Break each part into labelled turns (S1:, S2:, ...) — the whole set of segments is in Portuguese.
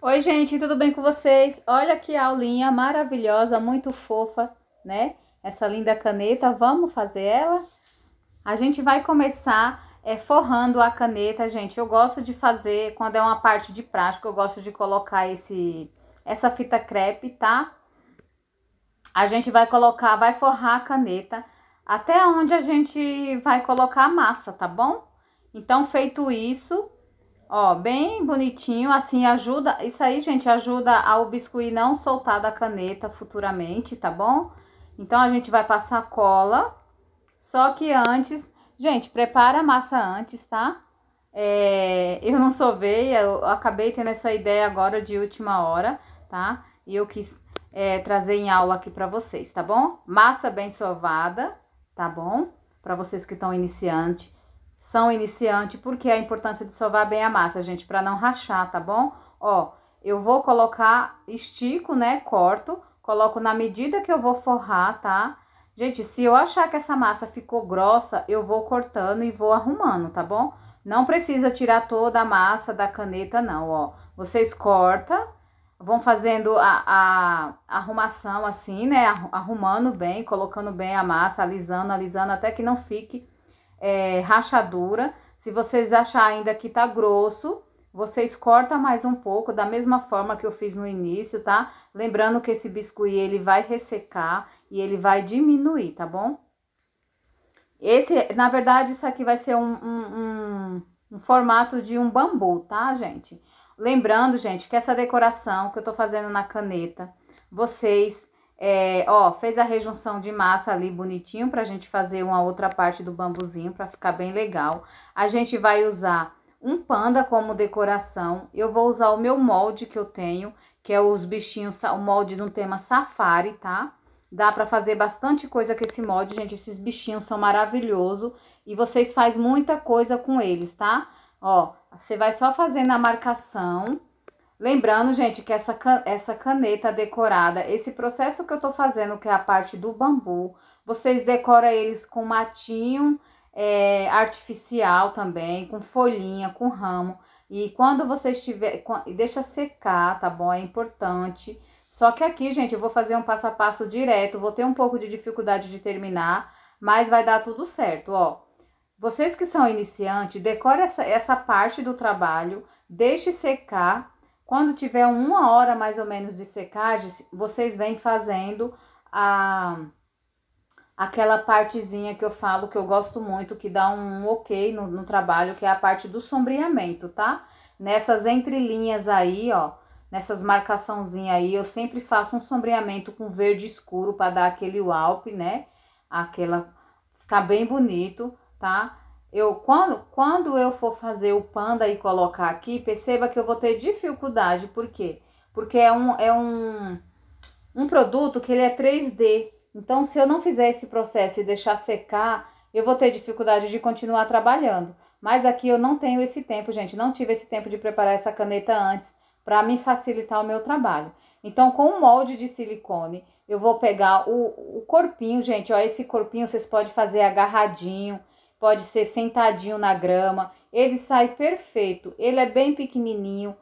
S1: Oi, gente, tudo bem com vocês? Olha que aulinha maravilhosa, muito fofa, né? Essa linda caneta, vamos fazer ela? A gente vai começar é, forrando a caneta, gente. Eu gosto de fazer, quando é uma parte de prática, eu gosto de colocar esse, essa fita crepe, tá? A gente vai colocar, vai forrar a caneta até onde a gente vai colocar a massa, tá bom? Então, feito isso, Ó, bem bonitinho, assim ajuda, isso aí, gente, ajuda ao biscoito não soltar da caneta futuramente, tá bom? Então, a gente vai passar cola, só que antes, gente, prepara a massa antes, tá? É, eu não sovei, eu acabei tendo essa ideia agora de última hora, tá? E eu quis é, trazer em aula aqui para vocês, tá bom? Massa bem sovada, tá bom? Para vocês que estão iniciante, são iniciante, porque a importância de sovar bem a massa, gente, para não rachar, tá bom? Ó, eu vou colocar, estico, né, corto, coloco na medida que eu vou forrar, tá? Gente, se eu achar que essa massa ficou grossa, eu vou cortando e vou arrumando, tá bom? Não precisa tirar toda a massa da caneta, não, ó. Vocês corta, vão fazendo a, a arrumação assim, né, arrumando bem, colocando bem a massa, alisando, alisando, até que não fique é, rachadura. Se vocês acharem ainda que tá grosso, vocês cortam mais um pouco, da mesma forma que eu fiz no início, tá? Lembrando que esse biscuit, ele vai ressecar e ele vai diminuir, tá bom? Esse, na verdade, isso aqui vai ser um, um, um, um formato de um bambu, tá, gente? Lembrando, gente, que essa decoração que eu tô fazendo na caneta, vocês é, ó, fez a rejunção de massa ali bonitinho pra gente fazer uma outra parte do bambuzinho pra ficar bem legal. A gente vai usar um panda como decoração. Eu vou usar o meu molde que eu tenho, que é os bichinhos, o molde de um tema safari, tá? Dá pra fazer bastante coisa com esse molde, gente. Esses bichinhos são maravilhosos e vocês fazem muita coisa com eles, tá? Ó, você vai só fazendo a marcação Lembrando, gente, que essa, essa caneta decorada, esse processo que eu tô fazendo, que é a parte do bambu, vocês decoram eles com matinho é, artificial também, com folhinha, com ramo. E quando vocês tiver, deixa secar, tá bom? É importante. Só que aqui, gente, eu vou fazer um passo a passo direto, vou ter um pouco de dificuldade de terminar, mas vai dar tudo certo, ó. Vocês que são iniciantes, decore essa, essa parte do trabalho, deixe secar quando tiver uma hora mais ou menos de secagem, vocês vêm fazendo a aquela partezinha que eu falo que eu gosto muito, que dá um ok no, no trabalho, que é a parte do sombreamento, tá? Nessas entrelinhas aí, ó, nessas marcaçãozinhas aí, eu sempre faço um sombreamento com verde escuro para dar aquele walp, né? Aquela, ficar bem bonito, tá? Eu quando, quando eu for fazer o panda e colocar aqui, perceba que eu vou ter dificuldade, por quê? Porque é um é um um produto que ele é 3D. Então, se eu não fizer esse processo e deixar secar, eu vou ter dificuldade de continuar trabalhando. Mas aqui eu não tenho esse tempo, gente. Não tive esse tempo de preparar essa caneta antes para me facilitar o meu trabalho. Então, com um molde de silicone, eu vou pegar o, o corpinho, gente. Ó, esse corpinho vocês podem fazer agarradinho pode ser sentadinho na grama, ele sai perfeito, ele é bem pequenininho,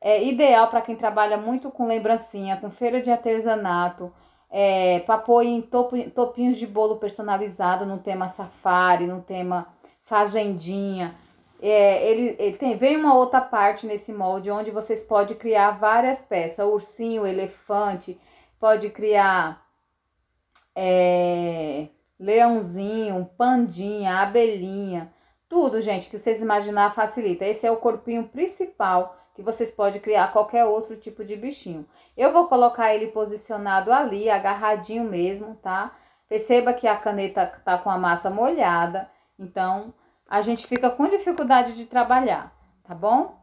S1: é ideal para quem trabalha muito com lembrancinha, com feira de artesanato, é, apoio em topo, topinhos de bolo personalizado no tema safari, no tema fazendinha. É, ele, ele tem, vem uma outra parte nesse molde onde vocês podem criar várias peças, ursinho, elefante, pode criar é, leãozinho, pandinha, abelhinha, tudo, gente, que vocês imaginar facilita. Esse é o corpinho principal que vocês podem criar qualquer outro tipo de bichinho. Eu vou colocar ele posicionado ali, agarradinho mesmo, tá? Perceba que a caneta tá com a massa molhada, então a gente fica com dificuldade de trabalhar, tá bom?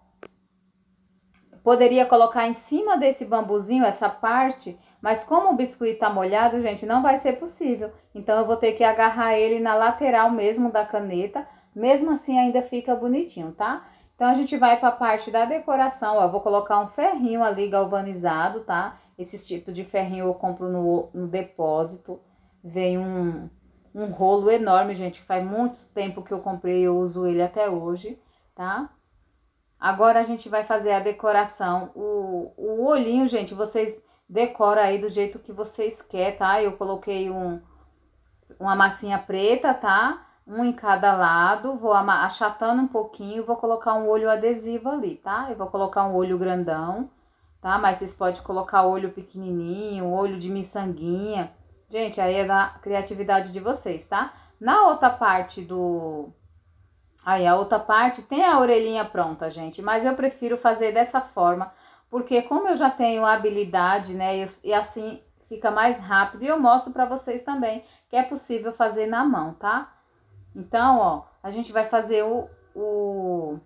S1: Poderia colocar em cima desse bambuzinho essa parte, mas como o biscoito tá molhado, gente, não vai ser possível. Então, eu vou ter que agarrar ele na lateral mesmo da caneta. Mesmo assim, ainda fica bonitinho, tá? Então, a gente vai para a parte da decoração, ó. Eu vou colocar um ferrinho ali galvanizado, tá? Esses tipos de ferrinho eu compro no, no depósito. Vem um, um rolo enorme, gente, que faz muito tempo que eu comprei, eu uso ele até hoje, tá? Agora a gente vai fazer a decoração. O, o olhinho, gente, vocês decoram aí do jeito que vocês querem, tá? Eu coloquei um, uma massinha preta, tá? Um em cada lado, vou achatando um pouquinho, vou colocar um olho adesivo ali, tá? Eu vou colocar um olho grandão, tá? Mas vocês podem colocar olho pequenininho, olho de miçanguinha. Gente, aí é da criatividade de vocês, tá? Na outra parte do, Aí a outra parte tem a orelhinha pronta, gente, mas eu prefiro fazer dessa forma, porque como eu já tenho habilidade, né, e assim fica mais rápido, e eu mostro para vocês também que é possível fazer na mão, tá? Então, ó, a gente vai fazer o, o...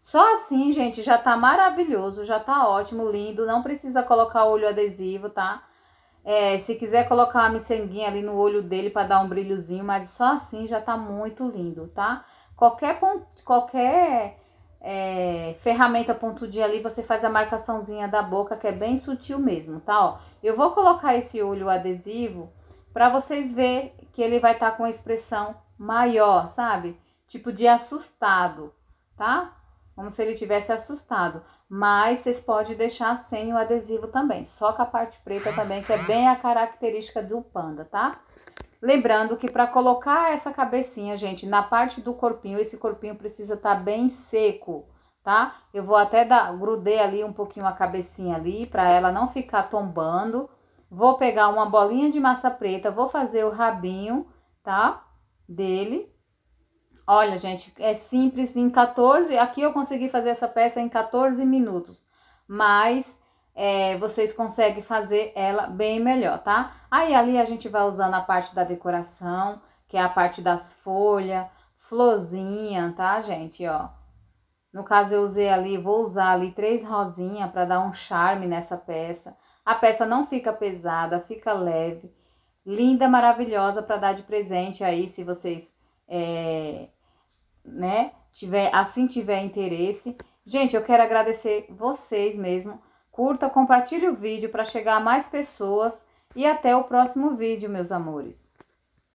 S1: Só assim, gente, já tá maravilhoso, já tá ótimo, lindo, não precisa colocar olho adesivo, tá? É, se quiser colocar uma miçanguinha ali no olho dele para dar um brilhozinho, mas só assim já tá muito lindo, Tá? Qualquer, ponto, qualquer é, ferramenta pontudia ali, você faz a marcaçãozinha da boca, que é bem sutil mesmo, tá? Ó, eu vou colocar esse olho adesivo para vocês ver que ele vai estar tá com expressão maior, sabe? Tipo de assustado, tá? Como se ele tivesse assustado. Mas vocês podem deixar sem o adesivo também, só com a parte preta também, que é bem a característica do panda, tá? Lembrando que para colocar essa cabecinha, gente, na parte do corpinho, esse corpinho precisa estar tá bem seco, tá? Eu vou até dar, grudei ali um pouquinho a cabecinha ali, para ela não ficar tombando. Vou pegar uma bolinha de massa preta, vou fazer o rabinho, tá? Dele. Olha, gente, é simples, em 14, aqui eu consegui fazer essa peça em 14 minutos, mas é, vocês conseguem fazer ela bem melhor, tá? Aí ali a gente vai usando a parte da decoração, que é a parte das folhas, florzinha, tá, gente? Ó, no caso eu usei ali, vou usar ali três rosinhas para dar um charme nessa peça. A peça não fica pesada, fica leve, linda, maravilhosa para dar de presente aí, se vocês, é, né? Tiver, assim tiver interesse. Gente, eu quero agradecer vocês mesmo Curta, compartilhe o vídeo para chegar a mais pessoas e até o próximo vídeo, meus amores.